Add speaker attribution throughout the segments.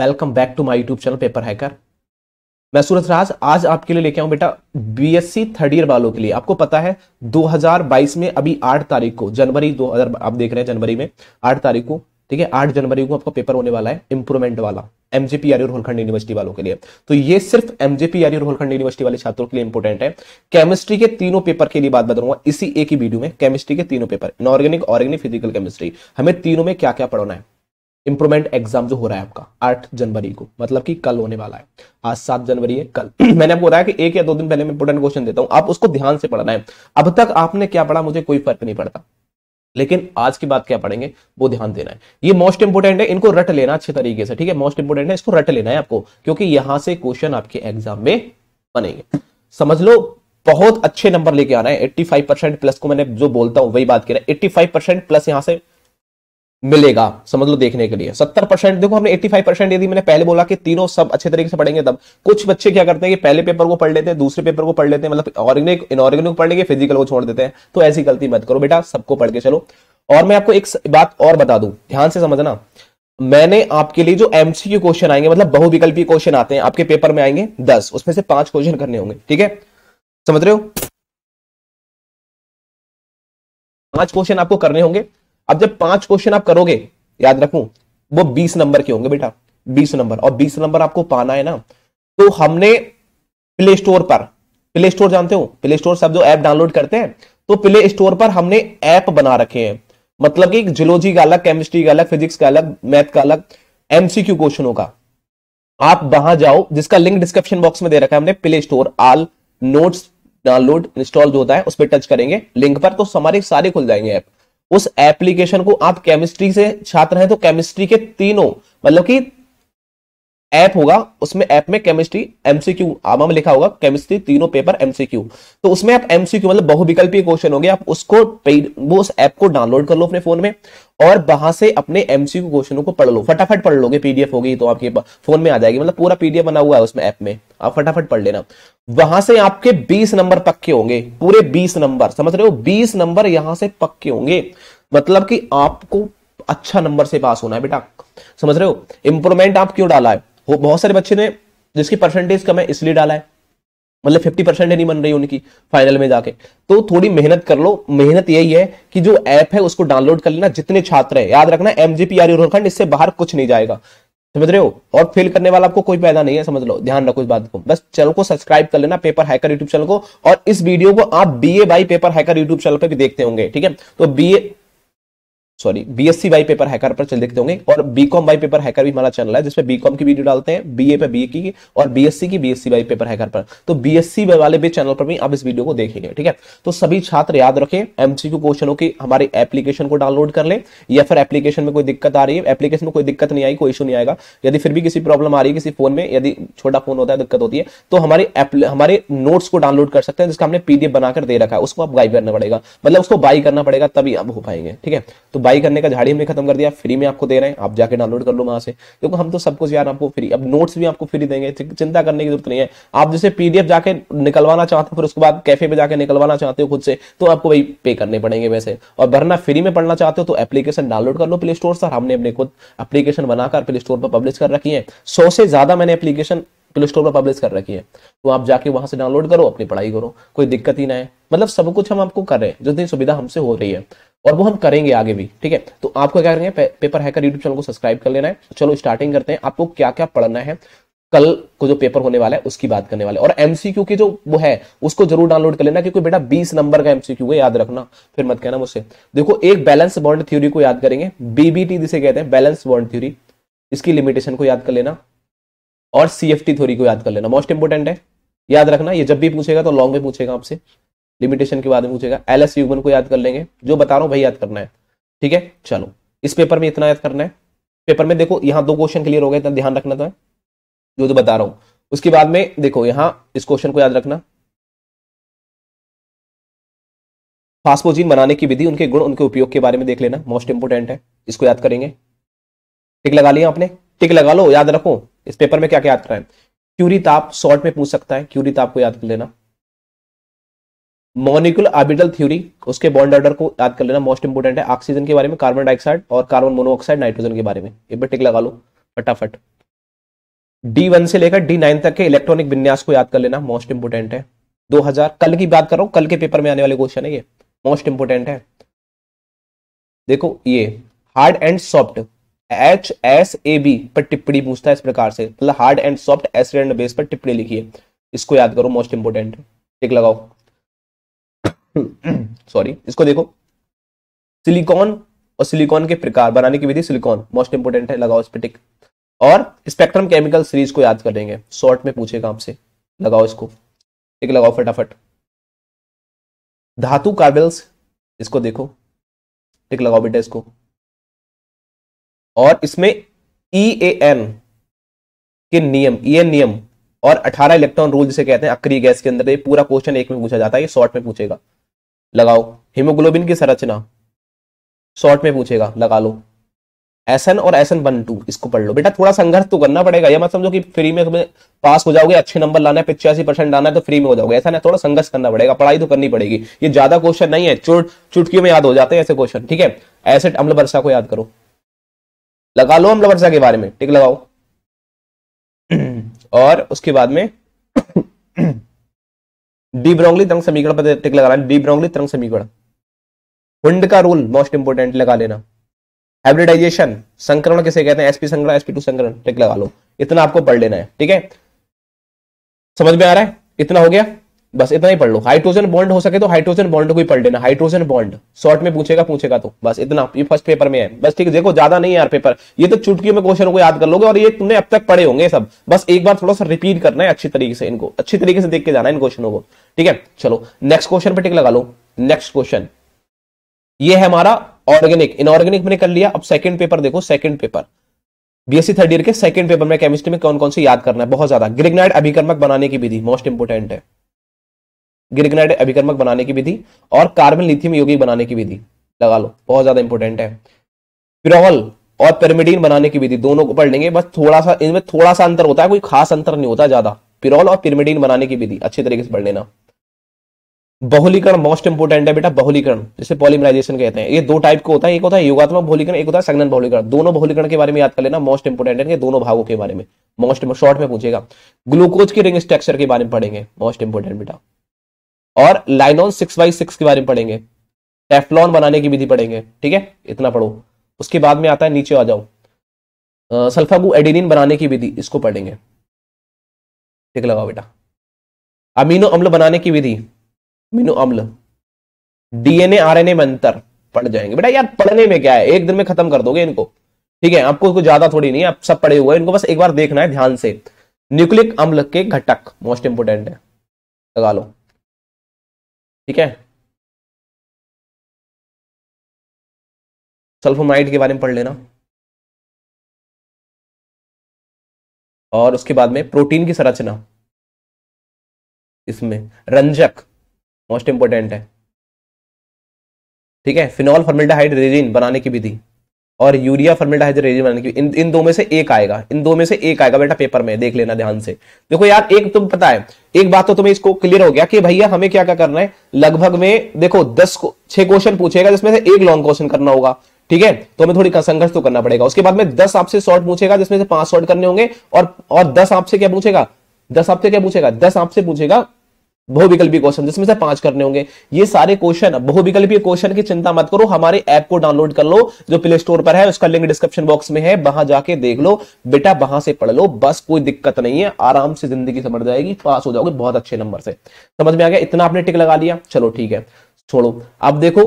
Speaker 1: welcome back to my YouTube channel paper hacker मैं सूरज राज आज आपके लिए लेके आऊँ बेटा बीएससी थर्ड ईयर वालों के लिए आपको पता है 2022 में अभी 8 तारीख को जनवरी 2000 आप देख रहे हैं जनवरी में 8 तारीख को ठीक है 8 जनवरी को आपका पेपर होने वाला है इंप्रूवमेंट वाला एमजेपी आर रोहलखंड यूनिवर्सिटी वालों के लिए तो ये सिर्फ एमजेपी आर रोहलखंड यूनिवर्सिटी वाले छात्रों के लिए इंपॉर्टेंट है केमिस्ट्री के तीनों पेपर के लिए बात बताऊंगा इसी एक ही वीडियो में केमिस्ट्री के तीनों paper inorganic organic physical chemistry हमें तीनों में क्या क्या पढ़ना है इम्प्रूवमेंट एग्जाम जो हो रहा है आपका आठ जनवरी को मतलब कि कल होने वाला है आज सात जनवरी है कल मैंने आपको बताया कि एक या दो दिन पहले मैं इंपोर्टेंट क्वेश्चन देता हूं आप उसको ध्यान से पढ़ना है अब तक आपने क्या पढ़ा मुझे कोई फर्क नहीं पड़ता लेकिन आज की बात क्या पढ़ेंगे वो ध्यान देना है ये मोस्ट इंपोर्टेंट है इनको रट लेना अच्छे तरीके से ठीक है मोस्ट इंपोर्टेंट है इसको रट लेना है आपको क्योंकि यहां से क्वेश्चन आपके एग्जाम में बनेंगे समझ लो बहुत अच्छे नंबर लेके आना है 85 परसेंट प्लस को मैंने जो बोलता हूं वही बात कह रहा है 85 परसेंट प्लस यहां से मिलेगा समझ लो देखने के लिए सत्तर परसेंट देखो हमने एट्टी फाइव परसेंट यदि मैंने पहले बोला कि तीनों सब अच्छे तरीके से पढ़ेंगे तब कुछ बच्चे क्या करते हैं कि पहले पेपर को पढ़ लेते हैं दूसरे पेपर को पढ़ लेते हैं मतलब ऑर्गेनिक इनऑर्गेनिक पढ़ लेंगे फिजिकल को छोड़ देते हैं तो ऐसी गलती मत करो बेटा सबको पढ़ के चलो और मैं आपको एक बात और बता दूं ध्यान से समझना मैंने आपके लिए जो एमसीक्यू क्वेश्चन आएंगे मतलब बहुविकल्पीय क्वेश्चन आते हैं आपके पेपर में आएंगे दस उसमें से पांच क्वेश्चन करने होंगे ठीक है समझ रहे हो पांच क्वेश्चन आपको करने होंगे अब जब पांच क्वेश्चन आप करोगे याद रखू वो बीस नंबर के होंगे बेटा बीस नंबर और बीस नंबर आपको पाना है ना तो हमने प्ले स्टोर पर प्ले स्टोर जानते हो प्ले स्टोर से जो ऐप डाउनलोड करते हैं तो प्ले स्टोर पर हमने ऐप बना रखे हैं मतलब कि जियोलॉजी का अलग केमिस्ट्री का अलग फिजिक्स का अलग मैथ का अलग एमसीक्यू क्वेश्चनों का आप वहां जाओ जिसका लिंक डिस्क्रिप्शन बॉक्स में दे रखा है हमने play store all notes download install जो होता है उस पर टच करेंगे लिंक पर तो हमारे सारे खुल जाएंगे ऐप उस एप्लीकेशन को आप केमिस्ट्री से छात्र हैं तो केमिस्ट्री के तीनों मतलब कि ऐप होगा उसमें ऐप में केमिस्ट्री एमसीक्यू आमा में लिखा होगा केमिस्ट्री तीनों पेपर एमसीक्यू तो उसमें आप एमसीक्यू मतलब बहुविकल्पीय क्वेश्चन होंगे आप उसको वो उस ऐप को डाउनलोड कर लो अपने फोन में और वहां से अपने एमसीक्यू क्वेश्चनों को पढ़ लो फटाफट पढ़ लोगे पीडीएफ होगी तो आपके फोन में आ जाएगी मतलब पूरा पीडीएफ बना हुआ है उसमें ऐप में आप फटाफट पढ़ लेना वहां से आपके बीस नंबर पक्के होंगे पूरे बीस नंबर समझ रहे हो बीस नंबर यहां से पक्के होंगे मतलब कि आपको अच्छा नंबर से पास होना है बेटा समझ रहे हो इंप्रूवमेंट आप क्यों डाला है बहुत सारे बच्चे ने जिसकी परसेंटेज कम है इसलिए डाला है मतलब फिफ्टी परसेंट नहीं बन रही उनकी फाइनल में जाके तो थोड़ी मेहनत कर लो मेहनत यही है कि जो ऐप है उसको डाउनलोड कर लेना जितने छात्र है याद रखना एमजीपीआर उत्तराखंड इससे बाहर कुछ नहीं जाएगा समझ रहे हो और फेल करने वाला आपको कोई फायदा नहीं है समझ लो ध्यान रखो इस बात को बस चैनल को सब्सक्राइब कर लेना पेपर हैकर यूट्यूब चैनल को और इस वीडियो को आप B A by paper hacker YouTube channel पर भी देखते होंगे ठीक है तो B sorry BSc by paper hacker पर चल देखते होंगे और बीकॉम बाई पेपर हैकर भी हमारा चैनल है जिसमें बीकॉम की वीडियो डालते हैं बीए पे बीए की और बीएससी की बीएससी बाई पेपर हैकर पर तो बीएससी वाले भी चैनल पर भी आप इस वीडियो को देखेंगे ठीक है तो सभी छात्र याद रखें एमसीक्यू क्वेश्चनों की हमारे एप्लीकेशन को डाउनलोड कर ले या फिर एप्लीकेशन में कोई दिक्कत आ रही है एप्लीकेशन में कोई दिक्कत नहीं आई कोई इशू नहीं आएगा यदि फिर भी किसी प्रॉब्लम आ रही है किसी फोन में यदि छोटा फोन होता है दिक्कत होती है तो हमारे हमारे नोट्स को डाउनलोड कर सकते हैं जिसका हमने पीडीएफ बनाकर दे रखा है उसको आप बाई करना पड़ेगा मतलब उसको बाई करना पड़ेगा तभी आप हो पाएंगे ठीक है तो बाई करने का झाड़ी हमने खत्म कर दिया फ्री में आपको दे रहे हैं आप जाके डाउनलोड कर लो वहां से क्योंकि हम तो सब कुछ यार आपको फ्री अब नोट्स भी आपको फ्री देंगे चिंता करने की जरूरत नहीं है आप जैसे पीडीएफ जाके निकलवाना चाहते हो फिर उसके बाद कैफे पे जाके निकलवाना चाहते हो खुद से तो आपको वही पे करने पड़ेंगे वैसे और भरना फ्री में पढ़ना चाहते हो तो एप्लीकेशन डाउनलोड कर लो प्ले स्टोर से हमने अपने खुद एप्लीकेशन बनाकर प्ले स्टोर पर पब्लिश कर रखी है सौ से ज्यादा मैंने एप्लीकेशन प्ले स्टोर पर पब्लिश कर रखी है तो आप जाके वहां से डाउनलोड करो अपनी पढ़ाई करो कोई दिक्कत ही ना है मतलब सब कुछ हम आपको कर रहे हैं जितनी सुविधा हमसे हो रही है और वो हम करेंगे आगे भी ठीक है तो आपको क्या करेंगे पेपर हैकर यूट्यूब चैनल को सब्सक्राइब कर लेना है चलो स्टार्टिंग करते हैं आपको क्या क्या पढ़ना है कल को जो पेपर होने वाला है उसकी बात करने वाले और एमसीक्यू की जो वो है उसको जरूर डाउनलोड कर लेना क्योंकि बेटा 20 नंबर का एमसीक्यू है याद रखना फिर मत कहना मुझसे देखो एक बैलेंस बॉन्ड थ्योरी को याद करेंगे बीबीटी जिसे कहते हैं बैलेंस बॉन्ड थ्योरी इसकी लिमिटेशन को याद कर लेना और सी एफ टी थ्योरी को याद कर लेना मोस्ट इंपोर्टेंट है याद रखना ये जब भी पूछेगा तो लॉन्ग में पूछेगा आपसे लिमिटेशन के बाद में पूछेगा एल एस यूमन को याद कर लेंगे जो बता रहा हूँ भाई याद करना है ठीक है चलो इस पेपर में इतना याद करना है पेपर में देखो यहाँ दो क्वेश्चन क्लियर हो गए इतना ध्यान रखना था तो जो तो बता रहा हूँ उसके बाद में देखो यहाँ इस क्वेश्चन को याद रखना फास्पोजीन बनाने की विधि उनके गुण उनके उपयोग के बारे में देख लेना मोस्ट इंपोर्टेंट है इसको याद करेंगे टिक लगा लिया आपने टिक लगा लो याद रखो इस पेपर में क्या क्या आता है क्यूरी ताप शॉर्ट में पूछ सकता है क्यूरी ताप को याद कर लेना मोनिकुल आबिडल थ्योरी उसके बॉन्ड ऑर्डर को याद कर लेना मोस्ट इंपोर्टेंट है ऑक्सीजन के बारे में कार्बन डाइऑक्साइड और कार्बन मोनोऑक्साइड नाइट्रोजन के बारे में एक बार टिक लगा लो फटाफट डी वन से लेकर डी नाइन तक के इलेक्ट्रॉनिक विन्यास को याद कर लेना मोस्ट इंपोर्टेंट है 2000 कल की बात कर रहा हूं कल के पेपर में आने वाले क्वेश्चन है ये मोस्ट इंपोर्टेंट है देखो ये hard and soft H S A B पर टिप्पणी पूछता है इस प्रकार से मतलब hard and soft S and base पर टिप्पणी लिखिए इसको याद करो मोस्ट इंपोर्टेंट टिक लगाओ सॉरी इसको देखो सिलिकॉन और सिलिकॉन के प्रकार बनाने की विधि सिलिकॉन मोस्ट इंपोर्टेंट है लगाओ इस पर टिक और स्पेक्ट्रम केमिकल सीरीज को याद करेंगे शॉर्ट में पूछेगा आपसे लगाओ इसको टिक लगाओ फटाफट धातु कार्बल्स इसको देखो टिक लगाओ बेटा इसको और इसमें ई ए एन के नियम ई e एन नियम और 18 इलेक्ट्रॉन रूल जिसे कहते हैं अक्रिय गैस के अंदर ये पूरा क्वेश्चन एक में पूछा जाता है ये शॉर्ट में पूछेगा लगाओ हीमोग्लोबिन की संरचना शॉर्ट में पूछेगा लगा लो एस एन और एन वन टू इसको पढ़ लो बेटा थोड़ा संघर्ष तो करना पड़ेगा यह मत समझो कि फ्री में तुम्हें पास हो जाओगे अच्छे नंबर लाना है पिचासी परसेंट लाना है तो फ्री में हो जाओगे ऐसा ना थोड़ा संघर्ष करना पड़ेगा पढ़ाई तो करनी पड़ेगी ये ज्यादा क्वेश्चन नहीं है चुट चुटकियों में याद हो जाते हैं ऐसे क्वेश्चन ठीक है एसेट अम्ल वर्षा को याद करो लगा लो अम्ल वर्षा के बारे में टिक लगाओ और उसके बाद में डी ब्रोंगली तरंग समीकरण पर टिक लगा लेना डी ब्रोंगली तरंग समीकरण हुंड का रूल मोस्ट इंपोर्टेंट लगा लेना हाइब्रिडाइजेशन संक्रमण किसे कहते हैं एसपी संक्रमण एसपी टू संक्रमण टिक लगा लो इतना आपको पढ़ लेना है ठीक है समझ में आ रहा है इतना हो गया बस इतना ही पढ़ लो हाइड्रोजन बॉन्ड हो सके तो हाइड्रोजन बॉन्ड को ही पढ़ लेना हाइड्रोजन बॉन्ड शॉर्ट में पूछेगा पूछेगा तो बस इतना ये फर्स्ट पेपर में है बस ठीक है देखो ज्यादा नहीं यार पेपर ये तो चुटकियों में क्वेश्चन को याद कर लोगे और ये तुमने अब तक पढ़े होंगे सब बस एक बार थोड़ा सा रिपीट करना है अच्छी तरीके से इनको अच्छी तरीके से देख के जाना है इन क्वेश्चनों को ठीक है चलो नेक्स्ट क्वेश्चन पर टिक लगा लो नेक्स्ट क्वेश्चन ये है हमारा ऑर्गेनिक इनऑर्गेनिक मैंने कर लिया अब सेकंड पेपर देखो second paper BSc third year के सेकंड पेपर में केमिस्ट्री में कौन कौन से याद करना है बहुत ज्यादा ग्रिग्नाइड अभिकर्मक बनाने की विधि मोस्ट इंपोर्टेंट है गिरगनाइट अभिकर्मक बनाने की विधि और कार्बन लिथियम यौगिक बनाने की विधि लगा लो बहुत ज्यादा इंपॉर्टेंट है पिरोहल और पेरमिडीन बनाने की विधि दोनों को पढ़ लेंगे बस थोड़ा सा इनमें थोड़ा सा अंतर होता है कोई खास अंतर नहीं होता ज्यादा पिरोल और पिरमिडीन बनाने की विधि अच्छे तरीके से पढ़ लेना बहुलीकरण मोस्ट इंपोर्टेंट है बेटा बहुलीकरण जिसे पॉलीमराइजेशन कहते हैं ये दो टाइप का होता है एक होता है युगात्मक बहुलीकरण एक होता है संघनन बहुलीकरण दोनों बहुलीकरण के बारे में याद कर लेना मोस्ट इंपोर्टेंट है दोनों भागों के बारे में मोस्ट शॉर्ट में पूछेगा ग्लूकोज के रिंग स्ट्रक्चर के बारे में पढ़ेंगे मोस्ट इंपोर्टेंट बेटा और लाइनॉन सिक्स बाई सिक्स के बारे में पढ़ेंगे टेफलॉन बनाने की विधि पढ़ेंगे ठीक है इतना पढ़ो उसके बाद में आता है नीचे आ जाओ सल्फागु एडिनिन बनाने की विधि इसको पढ़ेंगे ठीक लगाओ बेटा अमीनो अम्ल बनाने की विधि अमीनो अम्ल डीएनए आरएनए में अंतर पढ़ जाएंगे बेटा यार पढ़ने में क्या है एक दिन में खत्म कर दोगे इनको ठीक है आपको कुछ ज्यादा थोड़ी नहीं आप सब पढ़े हुए इनको बस एक बार देखना है ध्यान से न्यूक्लिक अम्ल के घटक मोस्ट इंपोर्टेंट है लगा लो ठीक है सल्फोमाइड के बारे में पढ़ लेना और उसके बाद में प्रोटीन की संरचना इसमें रंजक मोस्ट इंपोर्टेंट है ठीक है फिनॉल फॉर्मेल्डाहाइड रेजिन बनाने की विधि और यूरिया फर्मेल्डाइजर रेडियम बनाने की इन इन दो में से एक आएगा इन दो में से एक आएगा बेटा पेपर में देख लेना ध्यान से देखो यार एक तुम तो पता है एक बात तो तुम्हें इसको क्लियर हो गया कि भैया हमें क्या क्या करना है लगभग में देखो दस छह क्वेश्चन पूछेगा जिसमें से एक लॉन्ग क्वेश्चन करना होगा ठीक है तो हमें थोड़ी संघर्ष तो करना पड़ेगा उसके बाद में दस आपसे शॉर्ट पूछेगा जिसमें से पांच शॉर्ट करने होंगे और और दस आपसे क्या पूछेगा दस आपसे क्या पूछेगा दस आपसे पूछेगा बहुविकल्पी क्वेश्चन जिसमें से पांच करने होंगे ये सारे क्वेश्चन बहुविकल्पी क्वेश्चन की चिंता मत करो हमारे ऐप को डाउनलोड कर लो जो प्ले स्टोर पर है उसका लिंक डिस्क्रिप्शन बॉक्स में है वहां जाके देख लो बेटा वहां से पढ़ लो बस कोई दिक्कत नहीं है आराम से जिंदगी समझ जाएगी पास हो जाओगे बहुत अच्छे नंबर से समझ में आ गया इतना आपने टिक लगा लिया चलो ठीक है छोड़ो अब देखो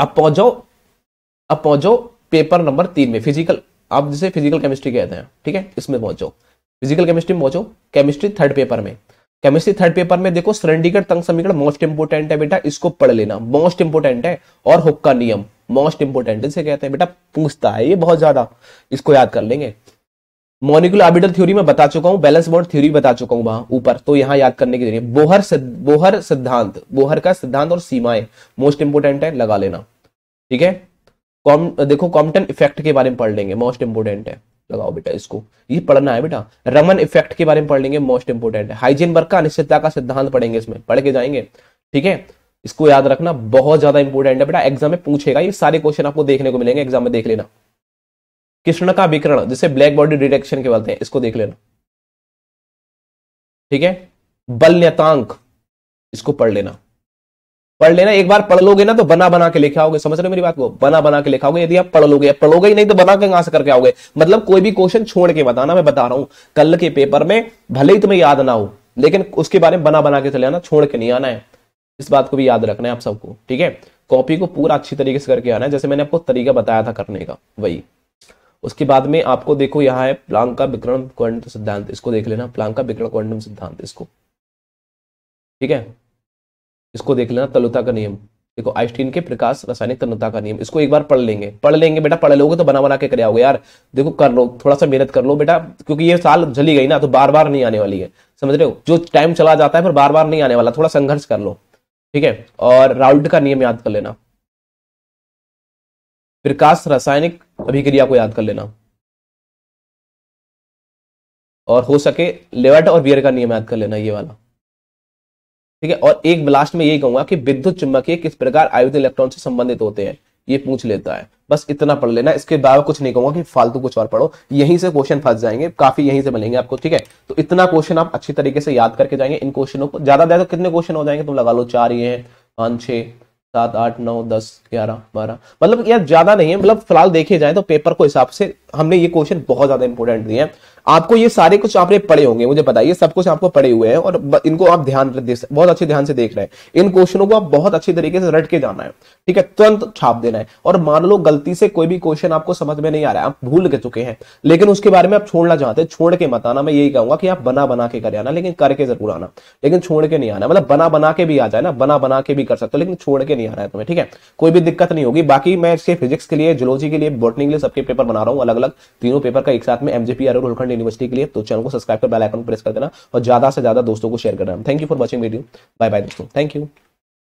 Speaker 1: अब पहुंच जाओ अब पहुंच जाओ पेपर नंबर तीन में फिजिकल आप जिसे फिजिकल केमिस्ट्री कहते हैं ठीक है इसमें पहुंच जाओ फिजिकल केमिस्ट्री में पहुंचो केमिस्ट्री थर्ड पेपर में केमिस्ट्री थर्ड पेपर में देखो सरंडीकर तंग समीकरण मोस्ट इंपोर्टेंट है बेटा इसको पढ़ लेना मोस्ट इंपोर्टेंट है और हुक का नियम मोस्ट इंपोर्टेंट इसे कहते हैं बेटा पूछता है ये बहुत ज्यादा इसको याद कर लेंगे मोनिकुलर आर्बिटर थ्योरी में बता चुका हूं बैलेंस बोर्ड थ्योरी बता चुका हूं वहां ऊपर तो यहां याद करने की जरूरत बोहर बोहर सिद्धांत बोहर का सिद्धांत और सीमाएं मोस्ट इंपोर्टेंट है लगा लेना ठीक है कॉम देखो कॉम्पटन इफेक्ट के बारे में पढ़ लेंगे मोस्ट इंपोर्टेंट है लगाओ बेटा इसको ये पढ़ना है बेटा रमन इफेक्ट के बारे में पढ़ लेंगे मोस्ट इंपोर्टेंट है हाइजीनबर्ग का अनिश्चितता का सिद्धांत पढ़ेंगे इसमें पढ़ के जाएंगे ठीक है इसको याद रखना बहुत ज्यादा इंपोर्टेंट है बेटा एग्जाम में पूछेगा ये सारे क्वेश्चन आपको देखने को मिलेंगे एग्जाम में देख लेना कृष्ण का विकरण जिसे ब्लैक बॉडी डिटेक्शन के बोलते हैं इसको देख लेना ठीक है बल्यतांक इसको पढ़ लेना पढ़ लेना एक बार पढ़ लोगे ना तो बना बना के लिखा होगा समझ रहे हो मेरी बात को बना बना के लिखाओगे यदि आप पढ़ लोगे पढ़ोगे ही नहीं तो बना के से करके आओगे मतलब कोई भी क्वेश्चन छोड़ के बताना मैं बता रहा हूं कल के पेपर में भले ही तुम्हें याद ना हो लेकिन उसके बारे में बना बना के चले आना छोड़ के नहीं आना है इस बात को भी याद रखना है आप सबको ठीक है कॉपी को पूरा अच्छी तरीके से करके आना है जैसे मैंने आपको तरीका बताया था करने का वही उसके बाद में आपको देखो यहाँ है प्लांग का विक्रम क्वांटम सिद्धांत इसको देख लेना प्लांग का विक्रम क्वांटम सिद्धांत इसको ठीक है इसको देख लेना तलुता का नियम देखो आइस्टीन के प्रकाश रासायनिक तन्नता का नियम इसको एक बार पढ़ लेंगे पढ़ लेंगे बेटा पढ़ लोगे तो बना बना के कर यार देखो कर लो थोड़ा सा मेहनत कर लो बेटा क्योंकि ये साल झली गई ना तो बार बार नहीं आने वाली है समझ रहे हो जो टाइम चला जाता है पर बार बार नहीं आने वाला थोड़ा संघर्ष कर लो ठीक है और राउल्ट का नियम याद कर लेना प्रकाश रासायनिक अभिक्रिया को याद कर लेना और हो सके लेवट और बियर का नियम याद कर लेना ये वाला ठीक है और एक ब्लास्ट में यही कहूंगा कि विद्युत चुंबकीय किस प्रकार आयुध इलेक्ट्रॉन से संबंधित होते हैं ये पूछ लेता है बस इतना पढ़ लेना इसके अलावा कुछ नहीं कहूंगा कि फालतू कुछ और पढ़ो यहीं से क्वेश्चन फंस जाएंगे काफी यहीं से मिलेंगे आपको ठीक है तो इतना क्वेश्चन आप अच्छी तरीके से याद करके जाएंगे इन क्वेश्चनों को ज्यादा ज्यादा कितने क्वेश्चन हो जाएंगे तुम लगा लो चार ये हैं पांच छह सात आठ नौ दस ग्यारह बारह मतलब यार ज्यादा नहीं है मतलब फिलहाल देखे जाए तो पेपर को हिसाब से हमने ये क्वेश्चन बहुत ज्यादा इंपॉर्टेंट दिए हैं आपको ये सारे कुछ आपने पढ़े होंगे मुझे पता है ये सब कुछ आपको पढ़े हुए हैं और इनको आप ध्यान बहुत अच्छे ध्यान से देख रहे हैं इन क्वेश्चनों को आप बहुत अच्छे तरीके से रट के जाना है ठीक है तुरंत छाप देना है और मान लो गलती से कोई भी क्वेश्चन आपको समझ में नहीं आ रहा है आप भूल के चुके हैं लेकिन उसके बारे में आप छोड़ना चाहते हैं छोड़ के मत आना मैं यही कहूंगा कि आप बना बना के कर आना लेकिन करके जरूर आना लेकिन छोड़ के नहीं आना मतलब बना बना के भी आ जाए ना बना बना के भी कर सकते हो लेकिन छोड़ के नहीं आ रहा है तुम्हें ठीक है कोई भी दिक्कत नहीं होगी बाकी मैं इसके फिजिक्स के लिए जुलॉजी के लिए बोटनी के लिए सबके पेपर बना रहा हूँ अलग अलग तीनों पेपर का एक साथ में एमजेपी अरुण यूनिवर्सिटी के लिए तो चैनल को सब्सक्राइब कर बेल आइकन प्रेस कर देना और ज्यादा से ज्यादा दोस्तों को शेयर करना thank you for watching video bye bye दोस्तों थैंक यू